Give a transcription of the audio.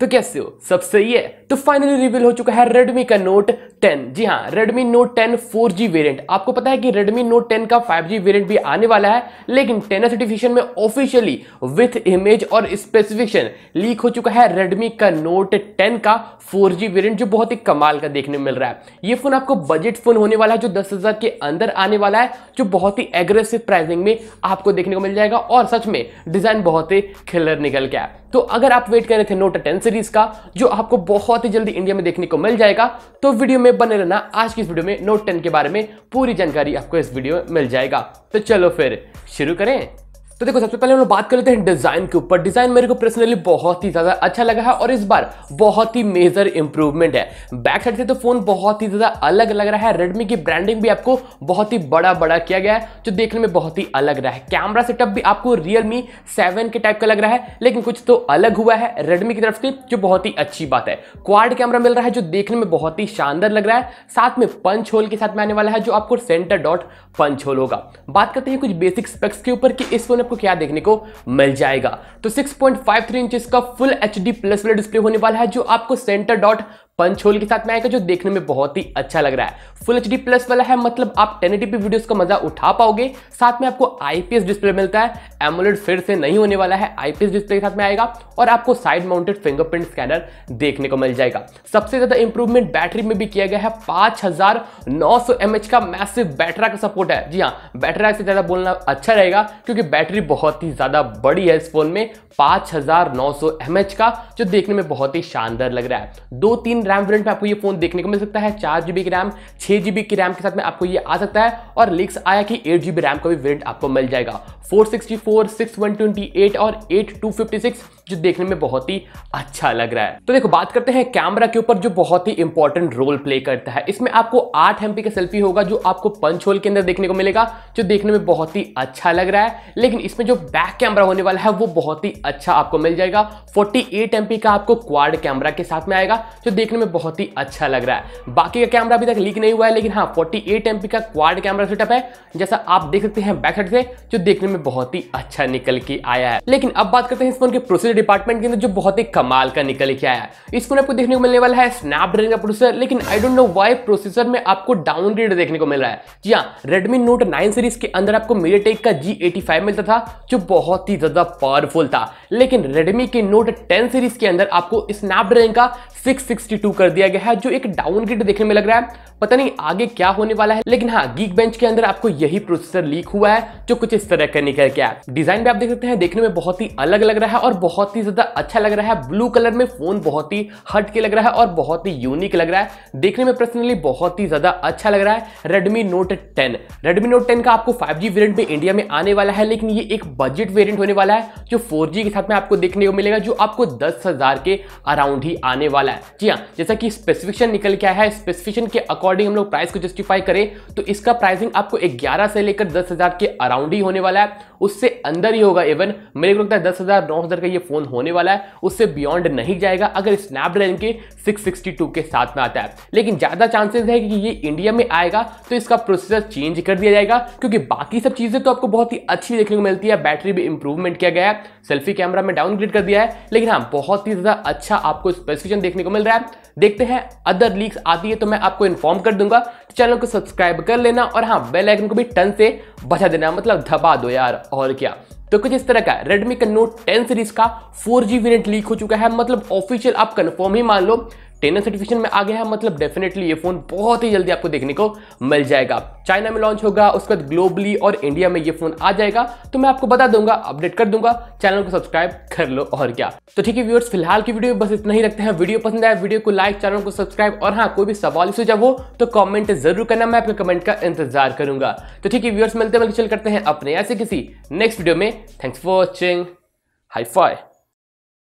तो कैसे हो सब सही है तो फाइनली रिवील हो चुका है Redmi का Note 10 जी हाँ Redmi Note 10 4G वेरिएंट आपको पता है कि Redmi Note 10 का 5G वेरिएंट भी आने वाला है लेकिन 10 सर्टिफिकेशन में ऑफिशियली विथ इमेज और स्पेसिफिकेशन लीक हो चुका है Redmi का Note 10 का 4G वेरिएंट जो बहुत ही कमाल का देखने मिल रहा है ये फोन आपको बजट फोन होने वाला है जो दस के अंदर आने वाला है जो बहुत ही एग्रेसिव प्राइसिंग में आपको देखने को मिल जाएगा और सच में डिजाइन बहुत ही खिलर निकल गया तो अगर आप वेट कर रहे थे नोट टेन सीरीज का जो आपको बहुत ही जल्दी इंडिया में देखने को मिल जाएगा तो वीडियो में बने रहना आज की इस वीडियो में नोट टेन के बारे में पूरी जानकारी आपको इस वीडियो में मिल जाएगा तो चलो फिर शुरू करें तो देखो सबसे पहले हम लोग बात कर लेते हैं डिजाइन के ऊपर डिजाइन मेरे को पर्सनली बहुत ही ज्यादा अच्छा लगा है और इस बार बहुत ही मेजर इंप्रूवमेंट है बैक साइड से तो फोन बहुत ही ज्यादा अलग लग रहा है रेडमी की ब्रांडिंग भी आपको बहुत ही बड़ा बड़ा किया गया है जो देखने में बहुत ही अलग रहा है कैमरा सेटअप भी आपको रियलमी सेवन के टाइप का लग रहा है लेकिन कुछ तो अलग हुआ है रेडमी की तरफ से जो बहुत ही अच्छी बात है क्वाड कैमरा मिल रहा है जो देखने में बहुत ही शानदार लग रहा है साथ में पंच होल के साथ में आने वाला है जो आपको सेंटर डॉट पंच होल होगा बात करते हैं कुछ बेसिक स्पेक्स के ऊपर कि इस फोन आपको क्या देखने को मिल जाएगा तो 6.53 पॉइंट का फुल एच डी प्लस वाला डिस्प्ले होने वाला है जो आपको सेंटर डॉट पंचोल के साथ में आएगा जो देखने में बहुत ही अच्छा लग रहा है फुल एच प्लस वाला है मतलब आप टेन एटीपी वीडियोस का मजा उठा पाओगे साथ में आपको आईपीएस डिस्प्ले मिलता है एमोलेड फिर से नहीं होने वाला है आईपीएस डिस्प्ले के साथ में आएगा और आपको साइड माउंटेड फिंगरप्रिंट स्कैनर देखने को मिल जाएगा सबसे ज्यादा इंप्रूवमेंट बैटरी में भी किया गया है पांच हजार नौ सौ एमएच का मैसिव बैटरा का सपोर्ट है जी हाँ बैटरा से ज्यादा बोलना अच्छा रहेगा क्योंकि बैटरी बहुत ही ज्यादा बड़ी है इस फोन में पांच हजार नौ सौ एमएच का जो देखने में बहुत ही शानदार लग रहा है दो तीन रैम वेरियंट में आपको ये फोन देखने को मिल सकता है चार जीबी की रैम छह जीबी की रैम के साथ में आपको ये आ सकता है और लिक्स आया कि एट जीबी रैम का भी वेरियंट आपको मिल जाएगा फोर सिक्सटी और एट जो देखने में बहुत ही अच्छा लग रहा है तो देखो बात करते हैं कैमरा के ऊपर जो बहुत ही इंपॉर्टेंट रोल प्ले करता है इसमें आपको आठ एमपी का सेल्फी होगा जो आपको पंच होल के अंदर देखने को मिलेगा जो देखने में बहुत ही अच्छा लग रहा है लेकिन इसमें जो बैक कैमरा होने वाला है वो बहुत ही अच्छा आपको मिल जाएगा फोर्टी एट का आपको क्वाड कैमरा के साथ में आएगा जो देखने देखने में बहुत ही अच्छा लग रहा है बाकी का कैमरा अभी तक लीक नहीं हुआ है लेकिन हाँ फोर्टी एट का क्वाड कैमरा सेटअप है जैसा आप देख सकते हैं बैक से जो देखने में बहुत ही अच्छा निकल के आया है लेकिन अब बात करते हैं इस फोन के प्रोसेसर डिपार्टमेंट के अंदर जो बहुत ही कमाल का निकल के आया है इस फोन आपको देखने को मिलने वाला है स्नैपड्रैगन का प्रोसेसर लेकिन I don't know why processor में आपको डाउनग्रेड देखने को मिल रहा है जी हाँ रेडमी नोट नाइन सीरीज के अंदर आपको मीडिया का जी मिलता था जो बहुत ही ज्यादा पावरफुल था लेकिन रेडमी के नोट टेन सीरीज के अंदर आपको स्नैपड्रैगन का सिक्स टू कर दिया गया है जो एक डाउनग्रेड देखने में लग रहा है पता नहीं आगे क्या होने वाला है लेकिन हाँ गीक बेंच के अंदर आपको यही प्रोसेसर लीक हुआ है जो कुछ इस तरह का निकल गया डिजाइन भी आप देख सकते हैं देखने में बहुत ही अलग लग रहा है और बहुत ही ज्यादा अच्छा लग रहा है ब्लू कलर में फोन बहुत ही हट के लग रहा है और बहुत ही यूनिक लग रहा है देखने में पर्सनली बहुत ही ज्यादा अच्छा लग रहा है Redmi note ten Redmi note ten का आपको फाइव जी वेरियंट इंडिया में आने वाला है लेकिन ये एक बजट वेरियंट होने वाला है जो फोर के साथ में आपको देखने को मिलेगा जो आपको दस के अराउंड ही आने वाला है जी हाँ जैसा कि स्पेसिफिकेशन निकल के आया है स्पेसिफिकेशन के अकॉर्डिंग हम लोग प्राइस को जस्टिफाई करें तो इसका प्राइसिंग आपको ग्यारह से लेकर दस हजार के अराउंड ही होने वाला है उससे अंदर ही होगा इवन मेरे को लगता है दस हजार नौ हजार का ये फोन होने वाला है उससे बियॉन्ड नहीं जाएगा अगर स्नैपड्रैगन के 662 के साथ में आता है लेकिन ज़्यादा चांसेस है कि ये इंडिया में आएगा तो इसका प्रोसेसर चेंज कर दिया जाएगा क्योंकि बाकी सब चीज़ें तो आपको बहुत ही अच्छी देखने को मिलती है बैटरी भी इंप्रूवमेंट किया गया है सेल्फी कैमरा में डाउनग्रेड कर दिया है लेकिन हाँ बहुत ही ज़्यादा अच्छा आपको स्पेसिफिकेशन देखने को मिल रहा है देखते हैं अदर लीक्स आती है तो मैं आपको इन्फॉर्म कर दूंगा तो चैनल को सब्सक्राइब कर लेना और हाँ बेल आइकन को भी टन से बचा देना मतलब धबा दो यार और क्या तो कुछ इस तरह का Redmi का Note 10 सीरीज का 4G वेरिएंट लीक हो चुका है मतलब ऑफिशियल आप कन्फर्म ही मान लो टेनर सर्टिफिकेशन में आ गया है मतलब डेफिनेटली ये फोन बहुत ही जल्दी आपको देखने को मिल जाएगा चाइना में लॉन्च होगा उसके बाद ग्लोबली और इंडिया में ये फोन आ जाएगा तो मैं आपको बता दूंगा अपडेट कर दूंगा चैनल को सब्सक्राइब कर लो और क्या तो ठीक है व्यवर्स फिलहाल की वीडियो बस इतना ही रखते हैं वीडियो पसंद आया वीडियो को लाइक चैनल को सब्सक्राइब और हाँ कोई भी सवाल इस हो तो कॉमेंट जरूर करना मैं आपके कमेंट का इंतजार करूंगा तो ठीक है व्यूअर्स मिलते मिलकर चल करते हैं अपने ऐसे किसी नेक्स्ट वीडियो में thanks for watching hi phi